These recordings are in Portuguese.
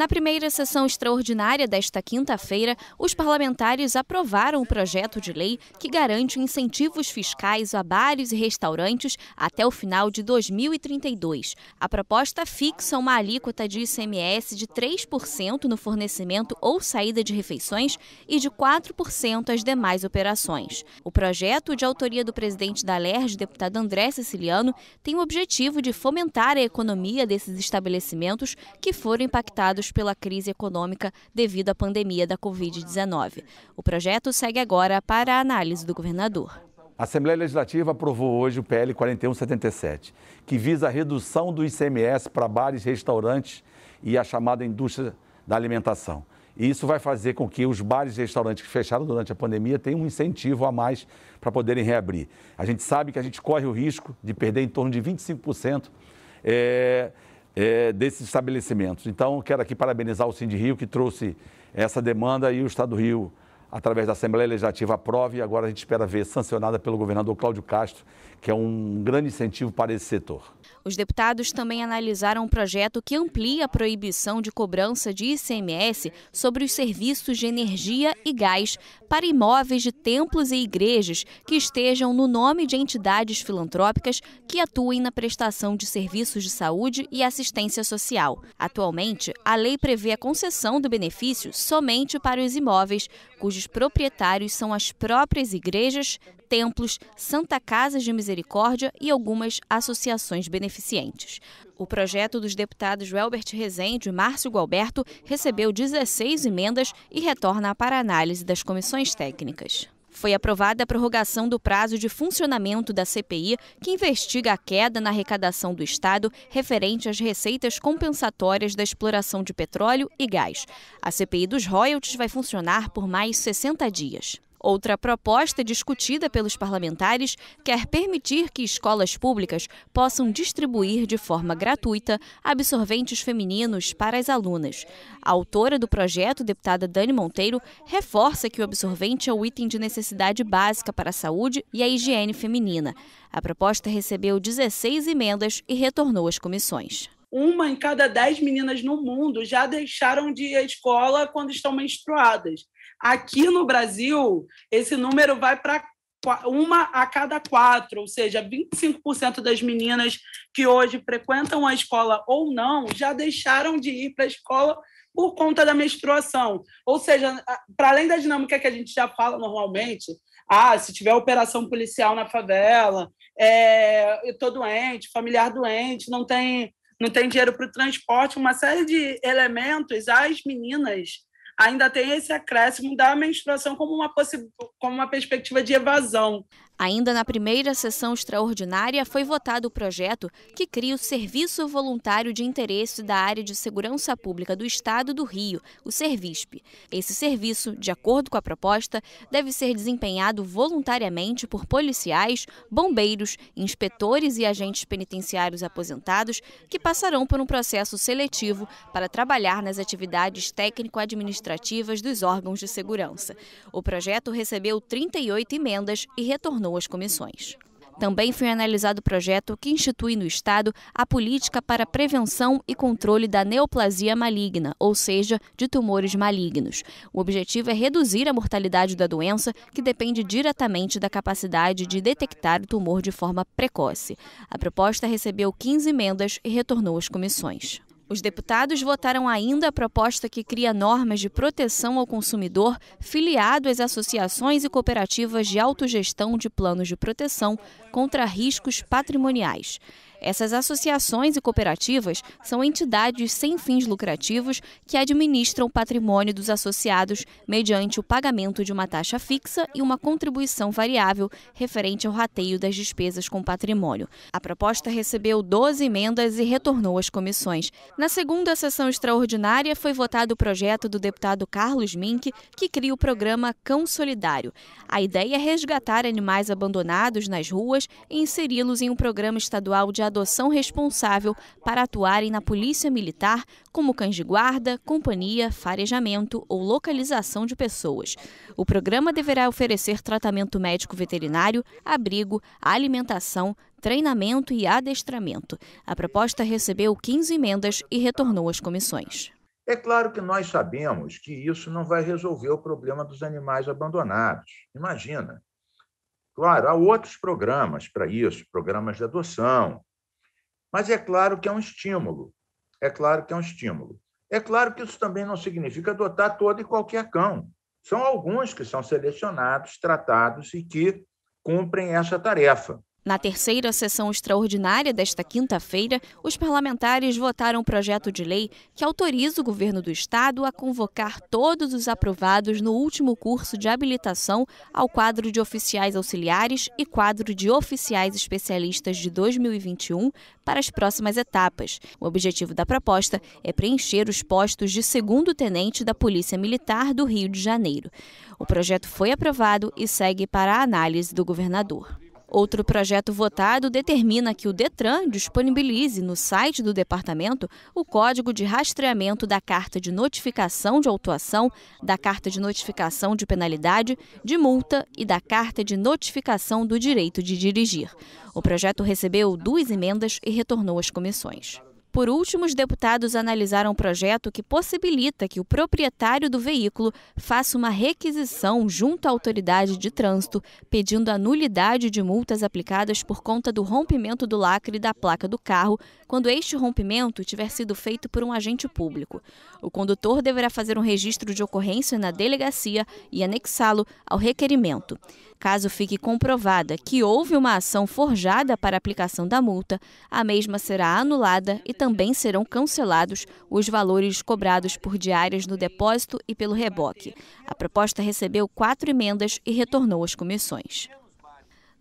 Na primeira sessão extraordinária desta quinta-feira, os parlamentares aprovaram o projeto de lei que garante incentivos fiscais a bares e restaurantes até o final de 2032. A proposta fixa uma alíquota de ICMS de 3% no fornecimento ou saída de refeições e de 4% às demais operações. O projeto, de autoria do presidente da LERJ, deputado André Siciliano, tem o objetivo de fomentar a economia desses estabelecimentos que foram impactados pela crise econômica devido à pandemia da Covid-19. O projeto segue agora para a análise do governador. A Assembleia Legislativa aprovou hoje o PL 4177, que visa a redução do ICMS para bares, restaurantes e a chamada indústria da alimentação. E isso vai fazer com que os bares e restaurantes que fecharam durante a pandemia tenham um incentivo a mais para poderem reabrir. A gente sabe que a gente corre o risco de perder em torno de 25% é, é, desses estabelecimentos. Então, quero aqui parabenizar o Cindy Rio, que trouxe essa demanda e o Estado do Rio através da Assembleia Legislativa, aprove e agora a gente espera ver sancionada pelo governador Cláudio Castro, que é um grande incentivo para esse setor. Os deputados também analisaram um projeto que amplia a proibição de cobrança de ICMS sobre os serviços de energia e gás para imóveis de templos e igrejas que estejam no nome de entidades filantrópicas que atuem na prestação de serviços de saúde e assistência social. Atualmente, a lei prevê a concessão do benefício somente para os imóveis cujos grandes proprietários são as próprias igrejas, templos, Santa Casas de Misericórdia e algumas associações beneficentes. O projeto dos deputados Welbert Rezende e Márcio Gualberto recebeu 16 emendas e retorna para análise das comissões técnicas foi aprovada a prorrogação do prazo de funcionamento da CPI, que investiga a queda na arrecadação do Estado referente às receitas compensatórias da exploração de petróleo e gás. A CPI dos royalties vai funcionar por mais 60 dias. Outra proposta discutida pelos parlamentares quer permitir que escolas públicas possam distribuir de forma gratuita absorventes femininos para as alunas. A autora do projeto, deputada Dani Monteiro, reforça que o absorvente é o item de necessidade básica para a saúde e a higiene feminina. A proposta recebeu 16 emendas e retornou às comissões uma em cada dez meninas no mundo já deixaram de ir à escola quando estão menstruadas. Aqui no Brasil, esse número vai para uma a cada quatro, ou seja, 25% das meninas que hoje frequentam a escola ou não já deixaram de ir para a escola por conta da menstruação. Ou seja, para além da dinâmica que a gente já fala normalmente, ah, se tiver operação policial na favela, é, eu estou doente, familiar doente, não tem não tem dinheiro para o transporte, uma série de elementos, as meninas ainda tem esse acréscimo da menstruação como uma, como uma perspectiva de evasão. Ainda na primeira sessão extraordinária, foi votado o projeto que cria o Serviço Voluntário de Interesse da Área de Segurança Pública do Estado do Rio, o SERVISP. Esse serviço, de acordo com a proposta, deve ser desempenhado voluntariamente por policiais, bombeiros, inspetores e agentes penitenciários aposentados que passarão por um processo seletivo para trabalhar nas atividades técnico-administrativas dos órgãos de segurança. O projeto recebeu 38 emendas e retornou as comissões. Também foi analisado o projeto que institui no Estado a política para prevenção e controle da neoplasia maligna, ou seja, de tumores malignos. O objetivo é reduzir a mortalidade da doença, que depende diretamente da capacidade de detectar o tumor de forma precoce. A proposta recebeu 15 emendas e retornou às comissões. Os deputados votaram ainda a proposta que cria normas de proteção ao consumidor filiado às associações e cooperativas de autogestão de planos de proteção contra riscos patrimoniais. Essas associações e cooperativas são entidades sem fins lucrativos que administram o patrimônio dos associados mediante o pagamento de uma taxa fixa e uma contribuição variável referente ao rateio das despesas com patrimônio. A proposta recebeu 12 emendas e retornou às comissões. Na segunda sessão extraordinária foi votado o projeto do deputado Carlos Mink, que cria o programa Cão Solidário. A ideia é resgatar animais abandonados nas ruas e inseri-los em um programa estadual de adoção responsável para atuarem na polícia militar, como cães de guarda, companhia, farejamento ou localização de pessoas. O programa deverá oferecer tratamento médico veterinário, abrigo, alimentação, treinamento e adestramento. A proposta recebeu 15 emendas e retornou às comissões. É claro que nós sabemos que isso não vai resolver o problema dos animais abandonados. Imagina. Claro, há outros programas para isso, programas de adoção, mas é claro que é um estímulo. É claro que é um estímulo. É claro que isso também não significa adotar todo e qualquer cão. São alguns que são selecionados, tratados e que cumprem essa tarefa. Na terceira sessão extraordinária desta quinta-feira, os parlamentares votaram um projeto de lei que autoriza o governo do estado a convocar todos os aprovados no último curso de habilitação ao quadro de oficiais auxiliares e quadro de oficiais especialistas de 2021 para as próximas etapas. O objetivo da proposta é preencher os postos de segundo tenente da Polícia Militar do Rio de Janeiro. O projeto foi aprovado e segue para a análise do governador. Outro projeto votado determina que o Detran disponibilize no site do departamento o código de rastreamento da carta de notificação de autuação, da carta de notificação de penalidade, de multa e da carta de notificação do direito de dirigir. O projeto recebeu duas emendas e retornou às comissões. Por último, os deputados analisaram um projeto que possibilita que o proprietário do veículo faça uma requisição junto à autoridade de trânsito, pedindo a nulidade de multas aplicadas por conta do rompimento do lacre da placa do carro, quando este rompimento tiver sido feito por um agente público. O condutor deverá fazer um registro de ocorrência na delegacia e anexá-lo ao requerimento. Caso fique comprovada que houve uma ação forjada para aplicação da multa, a mesma será anulada e também serão cancelados os valores cobrados por diárias no depósito e pelo reboque. A proposta recebeu quatro emendas e retornou às comissões.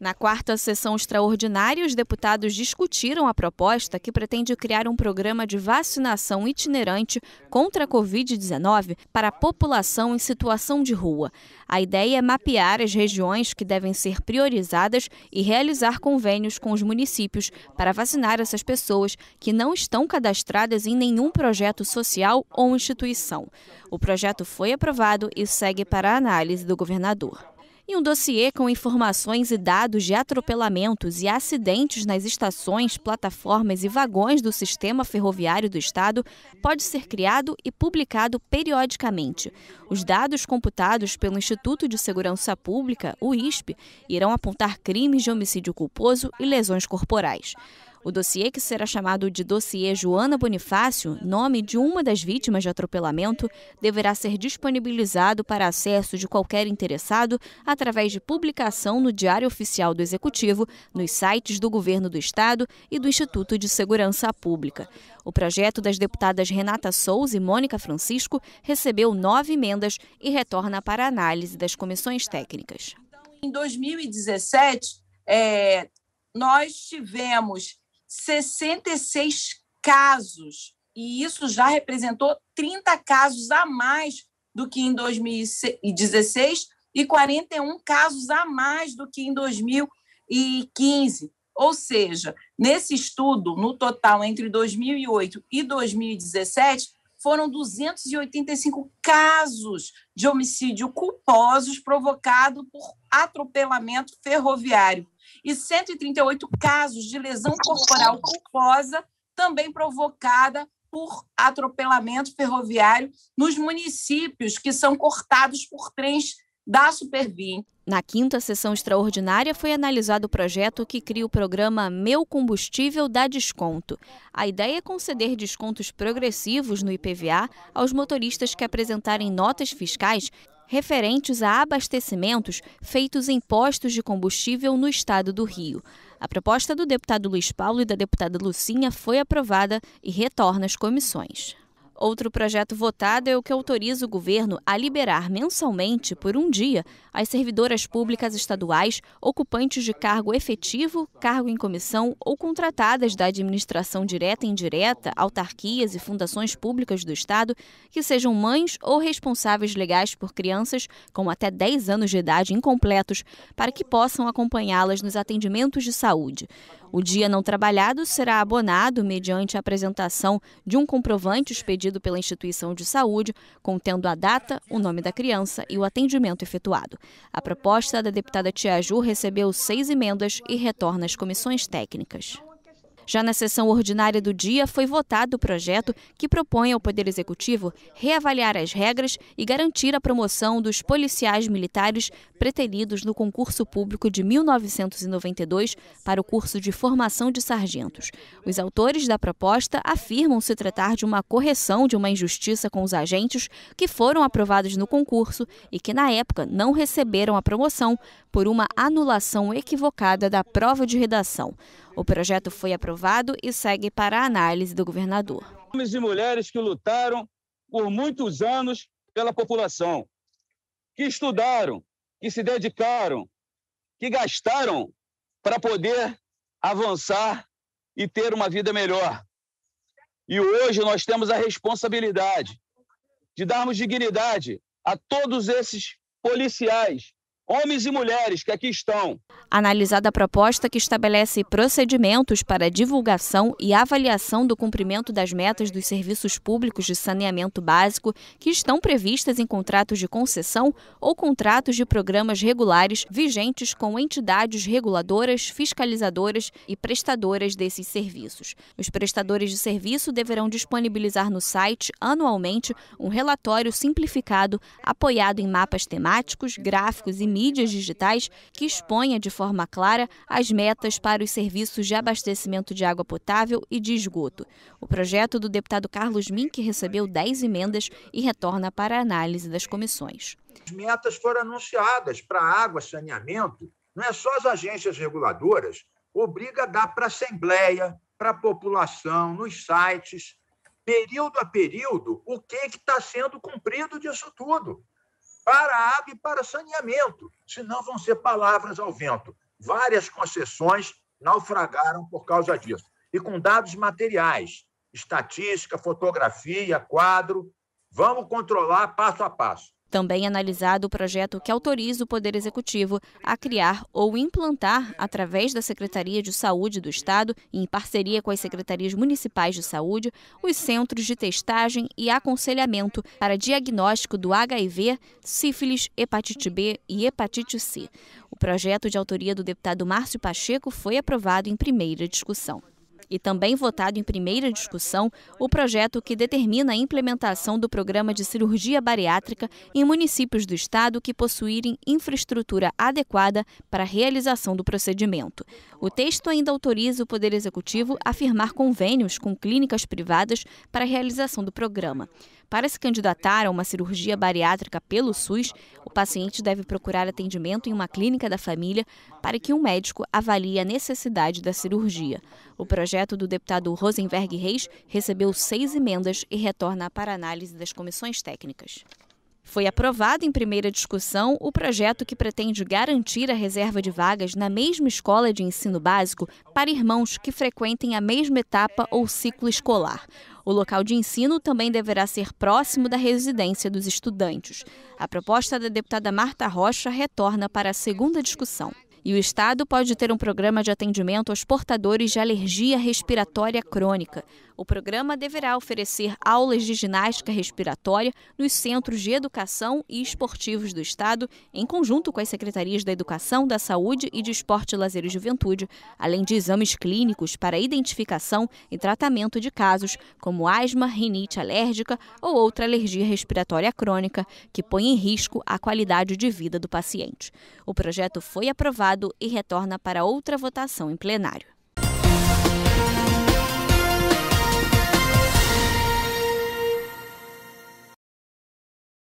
Na quarta sessão extraordinária, os deputados discutiram a proposta que pretende criar um programa de vacinação itinerante contra a Covid-19 para a população em situação de rua. A ideia é mapear as regiões que devem ser priorizadas e realizar convênios com os municípios para vacinar essas pessoas que não estão cadastradas em nenhum projeto social ou instituição. O projeto foi aprovado e segue para a análise do governador e um dossiê com informações e dados de atropelamentos e acidentes nas estações, plataformas e vagões do sistema ferroviário do Estado pode ser criado e publicado periodicamente. Os dados computados pelo Instituto de Segurança Pública, o ISP, irão apontar crimes de homicídio culposo e lesões corporais. O dossiê, que será chamado de Dossiê Joana Bonifácio, nome de uma das vítimas de atropelamento, deverá ser disponibilizado para acesso de qualquer interessado através de publicação no Diário Oficial do Executivo, nos sites do Governo do Estado e do Instituto de Segurança Pública. O projeto das deputadas Renata Souza e Mônica Francisco recebeu nove emendas e retorna para análise das comissões técnicas. Então, em 2017, é, eh, nós tivemos 66 casos, e isso já representou 30 casos a mais do que em 2016 e 41 casos a mais do que em 2015. Ou seja, nesse estudo, no total entre 2008 e 2017, foram 285 casos de homicídio culposos provocado por atropelamento ferroviário e 138 casos de lesão corporal culposa, também provocada por atropelamento ferroviário nos municípios que são cortados por trens da Supervim. Na quinta sessão extraordinária foi analisado o projeto que cria o programa Meu Combustível dá Desconto. A ideia é conceder descontos progressivos no IPVA aos motoristas que apresentarem notas fiscais referentes a abastecimentos feitos em postos de combustível no estado do Rio. A proposta do deputado Luiz Paulo e da deputada Lucinha foi aprovada e retorna às comissões. Outro projeto votado é o que autoriza o governo a liberar mensalmente, por um dia, as servidoras públicas estaduais ocupantes de cargo efetivo, cargo em comissão ou contratadas da administração direta e indireta, autarquias e fundações públicas do Estado, que sejam mães ou responsáveis legais por crianças com até 10 anos de idade incompletos, para que possam acompanhá-las nos atendimentos de saúde. O dia não trabalhado será abonado mediante a apresentação de um comprovante expedido exigido pela instituição de saúde, contendo a data, o nome da criança e o atendimento efetuado. A proposta da deputada Tiaju recebeu seis emendas e retorna às comissões técnicas. Já na sessão ordinária do dia, foi votado o projeto que propõe ao Poder Executivo reavaliar as regras e garantir a promoção dos policiais militares preteridos no concurso público de 1992 para o curso de formação de sargentos. Os autores da proposta afirmam se tratar de uma correção de uma injustiça com os agentes que foram aprovados no concurso e que, na época, não receberam a promoção por uma anulação equivocada da prova de redação. O projeto foi aprovado e segue para a análise do governador. Homens e mulheres que lutaram por muitos anos pela população, que estudaram, que se dedicaram, que gastaram para poder avançar e ter uma vida melhor. E hoje nós temos a responsabilidade de darmos dignidade a todos esses policiais homens e mulheres que aqui estão. Analisada a proposta que estabelece procedimentos para divulgação e avaliação do cumprimento das metas dos serviços públicos de saneamento básico que estão previstas em contratos de concessão ou contratos de programas regulares vigentes com entidades reguladoras, fiscalizadoras e prestadoras desses serviços. Os prestadores de serviço deverão disponibilizar no site, anualmente, um relatório simplificado apoiado em mapas temáticos, gráficos e mídias digitais que exponha de forma clara as metas para os serviços de abastecimento de água potável e de esgoto. O projeto do deputado Carlos Mink recebeu 10 emendas e retorna para análise das comissões. As metas foram anunciadas para água, saneamento, não é só as agências reguladoras, obriga a dar para a Assembleia, para a população, nos sites, período a período, o que está sendo cumprido disso tudo para a água e para saneamento, senão vão ser palavras ao vento. Várias concessões naufragaram por causa disso. E com dados materiais, estatística, fotografia, quadro, vamos controlar passo a passo. Também analisado o projeto que autoriza o Poder Executivo a criar ou implantar, através da Secretaria de Saúde do Estado, em parceria com as secretarias municipais de saúde, os centros de testagem e aconselhamento para diagnóstico do HIV, sífilis, hepatite B e hepatite C. O projeto de autoria do deputado Márcio Pacheco foi aprovado em primeira discussão e também votado em primeira discussão o projeto que determina a implementação do programa de cirurgia bariátrica em municípios do estado que possuírem infraestrutura adequada para a realização do procedimento. O texto ainda autoriza o Poder Executivo a firmar convênios com clínicas privadas para a realização do programa. Para se candidatar a uma cirurgia bariátrica pelo SUS, o paciente deve procurar atendimento em uma clínica da família para que um médico avalie a necessidade da cirurgia. O projeto do deputado Rosenberg Reis recebeu seis emendas e retorna para análise das comissões técnicas. Foi aprovado em primeira discussão o projeto que pretende garantir a reserva de vagas na mesma escola de ensino básico para irmãos que frequentem a mesma etapa ou ciclo escolar. O local de ensino também deverá ser próximo da residência dos estudantes. A proposta da deputada Marta Rocha retorna para a segunda discussão. E o Estado pode ter um programa de atendimento aos portadores de alergia respiratória crônica. O programa deverá oferecer aulas de ginástica respiratória nos centros de educação e esportivos do Estado, em conjunto com as secretarias da Educação, da Saúde e de Esporte, Lazer e Juventude, além de exames clínicos para identificação e tratamento de casos como asma, rinite alérgica ou outra alergia respiratória crônica que põe em risco a qualidade de vida do paciente. O projeto foi aprovado e retorna para outra votação em plenário.